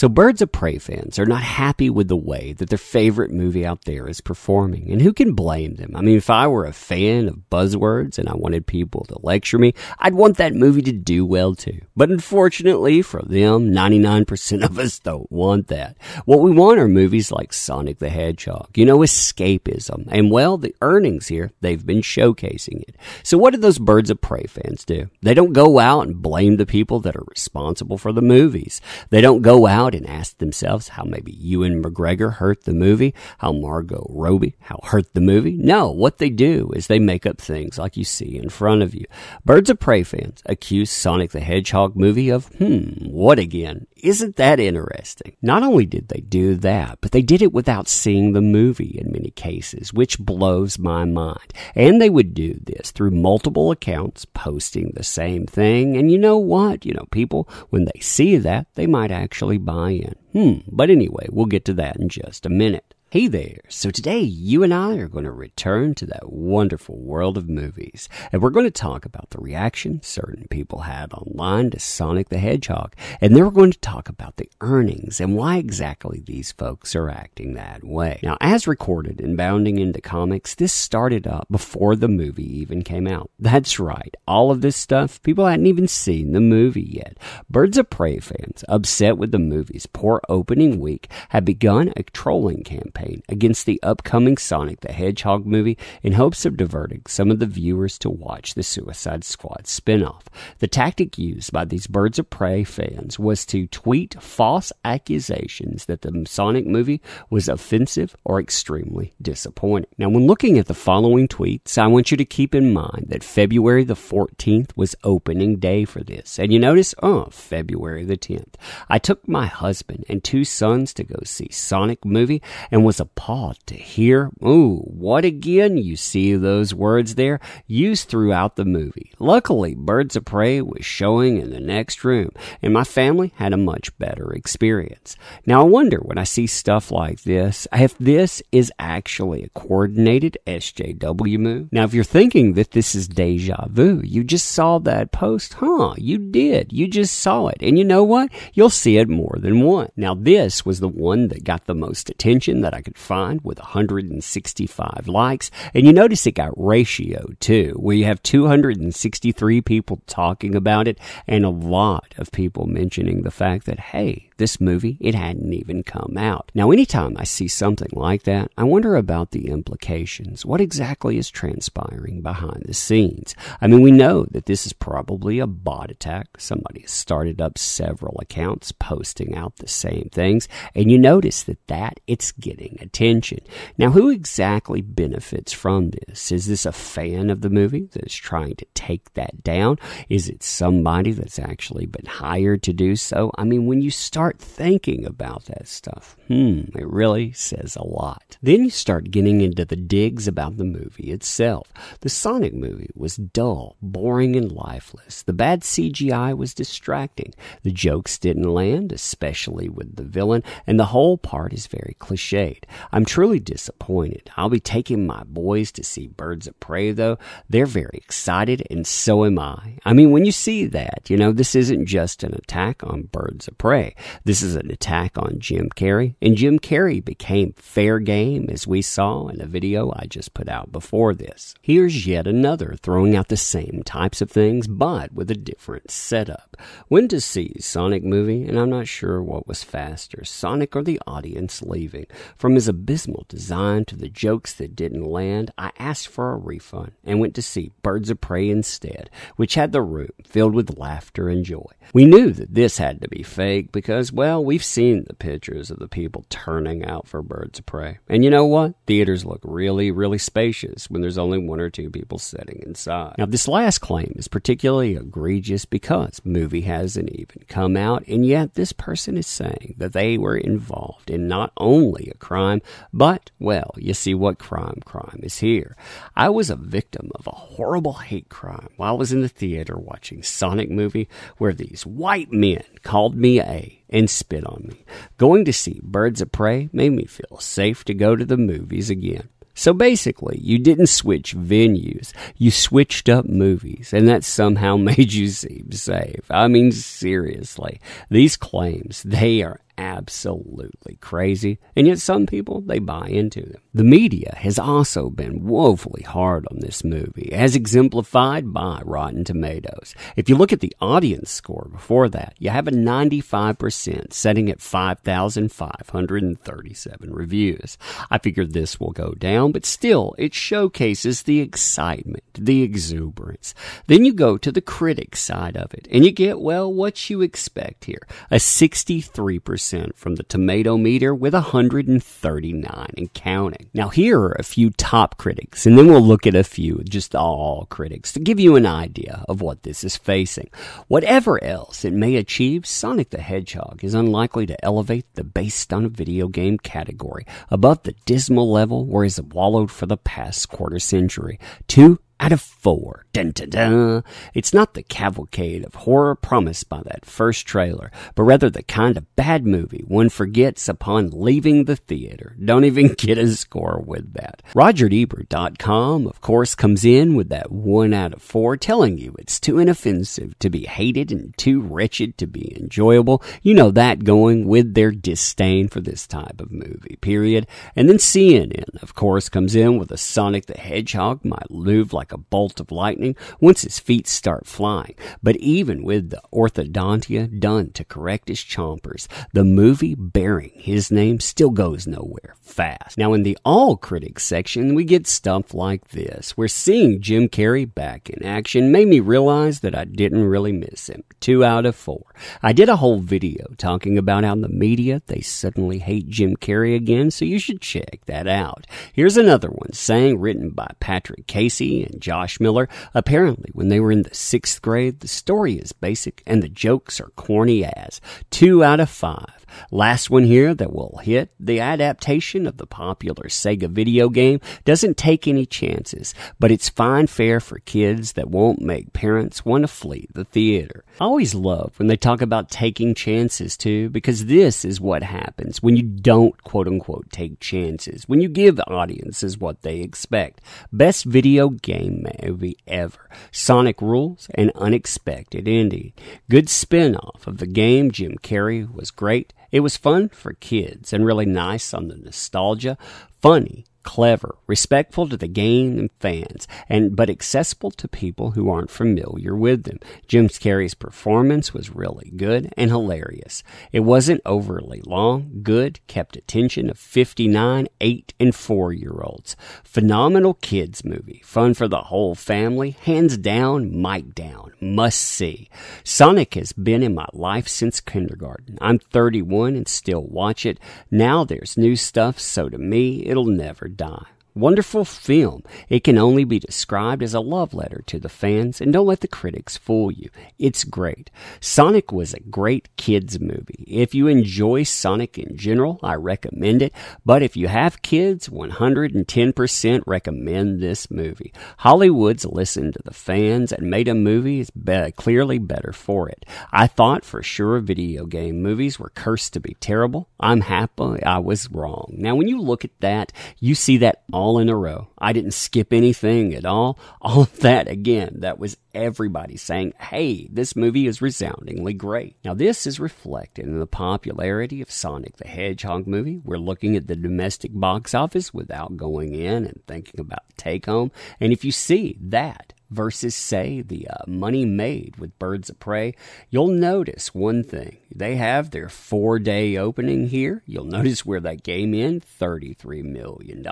So, Birds of Prey fans are not happy with the way that their favorite movie out there is performing. And who can blame them? I mean, if I were a fan of buzzwords and I wanted people to lecture me, I'd want that movie to do well too. But unfortunately for them, 99% of us don't want that. What we want are movies like Sonic the Hedgehog, you know, escapism. And well, the earnings here, they've been showcasing it. So, what do those Birds of Prey fans do? They don't go out and blame the people that are responsible for the movies, they don't go out out and ask themselves how maybe Ewan McGregor hurt the movie, how Margot Robbie how hurt the movie. No, what they do is they make up things like you see in front of you. Birds of Prey fans accuse Sonic the Hedgehog movie of hmm, what again? Isn't that interesting? Not only did they do that, but they did it without seeing the movie in many cases, which blows my mind. And they would do this through multiple accounts posting the same thing. And you know what? You know, people, when they see that, they might actually buy Hmm, but anyway, we'll get to that in just a minute. Hey there. So today you and I are going to return to that wonderful world of movies and we're going to talk about the reaction certain people had online to Sonic the Hedgehog. And then we're going to talk about the earnings and why exactly these folks are acting that way. Now, as recorded in bounding into comics, this started up before the movie even came out. That's right. All of this stuff, people hadn't even seen the movie yet. Birds of Prey fans, upset with the movie's poor opening week, had begun a trolling campaign campaign against the upcoming Sonic the Hedgehog movie in hopes of diverting some of the viewers to watch the Suicide Squad spinoff. The tactic used by these Birds of Prey fans was to tweet false accusations that the Sonic movie was offensive or extremely disappointing. Now, when looking at the following tweets, I want you to keep in mind that February the 14th was opening day for this. And you notice, oh, February the 10th. I took my husband and two sons to go see Sonic movie and was appalled to hear, ooh, what again? You see those words there used throughout the movie. Luckily, Birds of Prey was showing in the next room, and my family had a much better experience. Now, I wonder when I see stuff like this if this is actually a coordinated SJW move. Now, if you're thinking that this is deja vu, you just saw that post, huh? You did. You just saw it. And you know what? You'll see it more than one. Now, this was the one that got the most attention that I I could find with 165 likes. And you notice it got ratio too. We have 263 people talking about it and a lot of people mentioning the fact that, hey, this movie, it hadn't even come out. Now, anytime I see something like that, I wonder about the implications. What exactly is transpiring behind the scenes? I mean, we know that this is probably a bot attack. Somebody has started up several accounts posting out the same things, and you notice that that it's getting attention. Now, who exactly benefits from this? Is this a fan of the movie that's trying to take that down? Is it somebody that's actually been hired to do so? I mean, when you start start thinking about that stuff, hmm, it really says a lot. Then you start getting into the digs about the movie itself. The Sonic movie was dull, boring, and lifeless. The bad CGI was distracting. The jokes didn't land, especially with the villain, and the whole part is very cliched. I'm truly disappointed. I'll be taking my boys to see Birds of Prey, though. They're very excited, and so am I. I mean, when you see that, you know, this isn't just an attack on Birds of Prey. This is an attack on Jim Carrey, and Jim Carrey became fair game as we saw in a video I just put out before this. Here's yet another throwing out the same types of things but with a different setup. Went to see Sonic movie, and I'm not sure what was faster, Sonic or the audience leaving. From his abysmal design to the jokes that didn't land, I asked for a refund and went to see Birds of Prey instead, which had the room filled with laughter and joy. We knew that this had to be fake because well, we've seen the pictures of the people turning out for birds of prey. And you know what? Theaters look really, really spacious when there's only one or two people sitting inside. Now, this last claim is particularly egregious because movie hasn't even come out, and yet this person is saying that they were involved in not only a crime, but, well, you see what crime crime is here. I was a victim of a horrible hate crime while I was in the theater watching Sonic movie where these white men called me a and spit on me. Going to see Birds of Prey made me feel safe to go to the movies again. So basically, you didn't switch venues. You switched up movies, and that somehow made you seem safe. I mean, seriously, these claims, they are absolutely crazy, and yet some people, they buy into them. The media has also been woefully hard on this movie, as exemplified by Rotten Tomatoes. If you look at the audience score before that, you have a 95%, setting at 5,537 reviews. I figure this will go down, but still, it showcases the excitement, the exuberance. Then you go to the critic side of it, and you get, well, what you expect here a 63% from the tomato meter with 139 and counting thing. Now, here are a few top critics, and then we'll look at a few, just all critics, to give you an idea of what this is facing. Whatever else it may achieve, Sonic the Hedgehog is unlikely to elevate the based on a video game category above the dismal level where it's wallowed for the past quarter century. Two out of four. Dun, dun, dun. It's not the cavalcade of horror promised by that first trailer, but rather the kind of bad movie one forgets upon leaving the theater. Don't even get a score with that. RogerEbert.com, of course, comes in with that one out of four, telling you it's too inoffensive to be hated and too wretched to be enjoyable. You know that going with their disdain for this type of movie, period. And then CNN, of course, comes in with a Sonic the Hedgehog might move like like a bolt of lightning once his feet start flying. But even with the orthodontia done to correct his chompers, the movie bearing his name still goes nowhere fast. Now, in the all critics section, we get stuff like this, where seeing Jim Carrey back in action made me realize that I didn't really miss him. Two out of four. I did a whole video talking about how in the media they suddenly hate Jim Carrey again, so you should check that out. Here's another one, saying written by Patrick Casey and Josh Miller. Apparently, when they were in the sixth grade, the story is basic and the jokes are corny as. Two out of five. Last one here that will hit the adaptation of the popular Sega video game doesn't take any chances, but it's fine fare for kids that won't make parents want to flee the theater. I always love when they talk about taking chances too, because this is what happens when you don't quote unquote take chances, when you give audiences what they expect. Best video game movie ever Sonic Rules and Unexpected Ending. Good spin off of the game. Jim Carrey was great it was fun for kids and really nice on the nostalgia, funny clever, respectful to the game and fans, and but accessible to people who aren't familiar with them. Jim Carrey's performance was really good and hilarious. It wasn't overly long, good, kept attention of 59, 8, and 4 year olds. Phenomenal kids movie, fun for the whole family, hands down, mic down, must see. Sonic has been in my life since kindergarten. I'm 31 and still watch it. Now there's new stuff, so to me, it'll never die. Wonderful film. It can only be described as a love letter to the fans, and don't let the critics fool you. It's great. Sonic was a great kids movie. If you enjoy Sonic in general, I recommend it. But if you have kids, 110% recommend this movie. Hollywood's listened to the fans and made a movie is be- clearly better for it. I thought for sure video game movies were cursed to be terrible. I'm happy I was wrong. Now, when you look at that, you see that all all in a row. I didn't skip anything at all. All of that, again, that was everybody saying, hey, this movie is resoundingly great. Now, this is reflected in the popularity of Sonic the Hedgehog movie. We're looking at the domestic box office without going in and thinking about take home. And if you see that, versus, say, the uh, money made with Birds of Prey, you'll notice one thing. They have their four day opening here. You'll notice where that game in $33 million.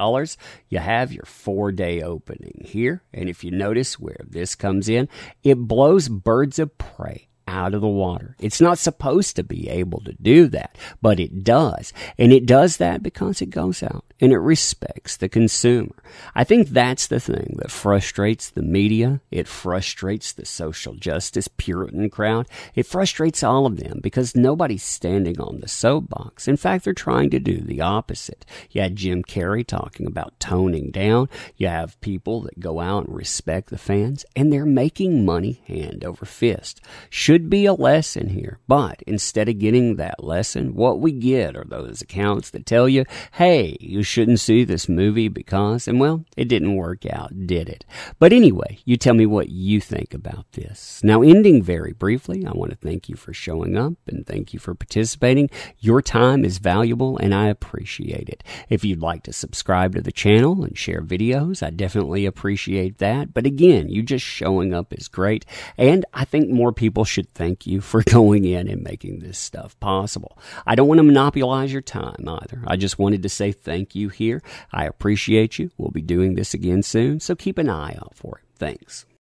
You have your four day opening here. And if you notice where this comes in, it blows Birds of Prey out of the water. It's not supposed to be able to do that, but it does. And it does that because it goes out and it respects the consumer. I think that's the thing that frustrates the media. It frustrates the social justice Puritan crowd. It frustrates all of them because nobody's standing on the soapbox. In fact, they're trying to do the opposite. You had Jim Carrey talking about toning down. You have people that go out and respect the fans, and they're making money hand over fist. Should be a lesson here, but instead of getting that lesson, what we get are those accounts that tell you, hey, you shouldn't see this movie because, and well, it didn't work out, did it? But anyway, you tell me what you think about this. Now, ending very briefly, I want to thank you for showing up and thank you for participating. Your time is valuable and I appreciate it. If you'd like to subscribe to the channel and share videos, I definitely appreciate that. But again, you just showing up is great. And I think more people should thank you for going in and making this stuff possible. I don't want to monopolize your time either. I just wanted to say thank you you here. I appreciate you. We'll be doing this again soon, so keep an eye out for it. Thanks.